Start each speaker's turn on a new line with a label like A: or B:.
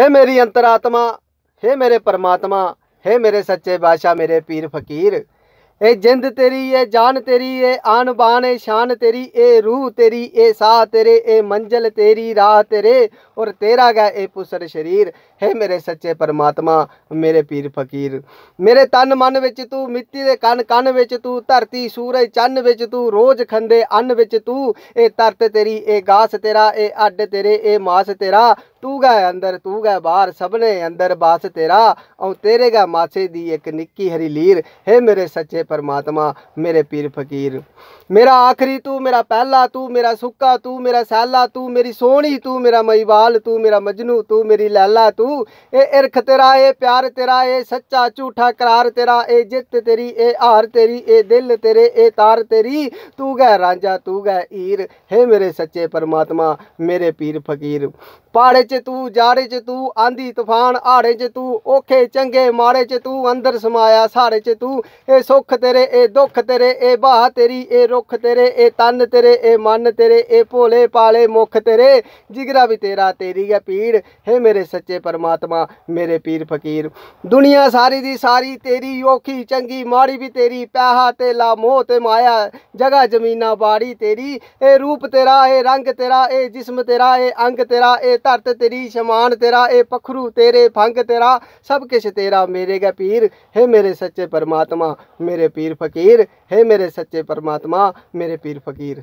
A: हे मेरी अंतरात्मा हे ਮੇਰੇ ਪਰਮਾਤਮਾ हे ਮੇਰੇ ਸੱਚੇ ਬਾਦਸ਼ਾਹ ਮੇਰੇ ਪੀਰ ਫਕੀਰ ਇਹ ਜਿੰਦ ਤੇਰੀ ਇਹ ਜਾਨ ਤੇਰੀ ਇਹ ਆਨ ਬਾਨ ਇਹ ਸ਼ਾਨ ਤੇਰੀ ਇਹ ਰੂਹ ਤੇਰੀ ਇਹ ਸਾਹ ਤੇਰੇ ਇਹ ਮੰਜ਼ਲ ਤੇਰੀ ਰਾਹ ਤੇਰੇ ਔਰ ਤੇਰਾ ਗਾ ਇਹ ਪੁਸਰ ਸ਼ਰੀਰ ਹੈ ਮੇਰੇ ਸੱਚੇ ਪਰਮਾਤਮਾ ਮੇਰੇ ਪੀਰ ਫਕੀਰ ਮੇਰੇ ਤਨ ਮਨ ਵਿੱਚ ਤੂੰ ਮਿੱਟੀ ਦੇ ਕੰਨ ਕੰਨ ਵਿੱਚ ਤੂੰ ਧਰਤੀ ਸੂਰਜ ਚੰਨ ਵਿੱਚ ਤੂੰ ਰੋਜ਼ ਖੰਦੇ ਅੰਨ ਵਿੱਚ ਤੂੰ ਇਹ ਤਰਤ ਤੇਰੀ ਇਹ ਗਾਸ ਤੇਰਾ ਇਹ ਅੱਡ ਤੇਰੇ ਇਹ ਮਾਸ ਤੇਰਾ ਤੂੰ ਗਾ ਅੰਦਰ ਤੂੰ ਗਾ ਬਾਹਰ ਸਭ ਨੇ ਅੰਦਰ ਬਾਸ ਤੇਰਾ ਔ ਤੇਰੇ ਗਾ ਮਾਸੇ ਦੀ ਇੱਕ ਨਿੱਕੀ ਹਰੀ ਲੀਰ ਹੈ ਮੇਰੇ ਸੱਚੇ ਪਰਮਾਤਮਾ ਮੇਰੇ ਪੀਰ ਫਕੀਰ ਮੇਰਾ ਆਖਰੀ ਤੂੰ ਮੇਰਾ ਪਹਿਲਾ ਤੂੰ ਮੇਰਾ ਸੁੱਕਾ ਤੂੰ ਮੇਰਾ ਸਹਿਲਾ ਤੂੰ ਮੇਰੀ ਸੋਹਣੀ ਤੂੰ ਮੇਰਾ ਮਈਵਾਲ ਤੂੰ ਮੇਰਾ ਮਜਨੂ ਤੂੰ ਮੇਰੀ ਲੈਲਾ ਤੂੰ ਇਹ ਇਰਖ ਤੇਰਾ ਇਹ ਪਿਆਰ ਤੇਰਾ ਇਹ ਸੱਚਾ ਝੂਠਾ ਕਰਾਰ ਤੇਰਾ ਇਹ ਜਿੱਤ ਤੇਰੀ ਇਹ ਹਾਰ ਤੇਰੀ ਇਹ ਦਿਲ ਤੇਰੇ ਇਹ ਤਾਰ ਤੇਰੀ ਤੂੰ ਗੈ ਰਾਂਝਾ ਤੂੰ ਗੈ ਈਰ ਹੈ ਮੇਰੇ ਸੱਚੇ ਪਰਮਾਤਮਾ ਮੇਰੇ ਪੀਰ ਫਕੀਰ ਪਾੜੇ 'ਚ ਤੂੰ ਜਾੜੇ 'ਚ ਤੂੰ ਆਂਦੀ ਤੂਫਾਨ ਆੜੇ 'ਚ ਤੂੰ ਔਖੇ ਚੰਗੇ ਮਾਰੇ 'ਚ ਤੂੰ ਅੰਦਰ ਸਮਾਇਆ ਸਾਰੇ 'ਚ ਤੂੰ ਇਹ ਸੁੱਖ ਤੇਰੇ ਇਹ ਦੁੱਖ ਤੇਰੇ ਇਹ ਬਾਹ ਤੇਰੀ ਇਹ ਰੁੱਖ ਤੇਰੇ ਇਹ ਤਨ ਤੇਰੇ ਇਹ ਮਨ ਤੇਰੇ ਇਹ ਭੋਲੇ ਪਾਲੇ ਮੁਖ ਤੇਰੇ ਜਿਗਰਾ ਵੀ ਤੇਰਾ ਤੇਰੀ ਹੈ ਪੀੜ ਹੈ ਮੇਰੇ ਸੱਚੇ ਪਰਮਾਤਮਾ ਮੇਰੇ ਪੀਰ ਫਕੀਰ ਦੁਨੀਆ ਸਾਰੀ ਦੀ ਸਾਰੀ ਤੇਰੀ ਔਖੀ ਚੰਗੀ ਮਾੜੀ ਵੀ ਤੇਰੀ ਪੈਸਾ ਤੇ ਲਾ ਮੋਹ ਤੇ ਮਾਇਆ ਜਗਾ ਜ਼ਮੀਨਾ ਬਾੜੀ ਤੇਰੀ ਇਹ ਰੂਪ ਤੇਰਾ ਇਹ ਰੰਗ ਤੇਰਾ ਇਹ ਜਿਸਮ ਤੇਰਾ ਇਹ ਅੰਗ ਤੇਰਾ ਇਹ ਧਰਤ तेरी शमान तेरा ए पखरू तेरे फंग तेरा सब किश तेरा मेरे गै पीर हे मेरे सच्चे परमात्मा मेरे पीर फकीर हे मेरे सच्चे परमात्मा मेरे पीर फकीर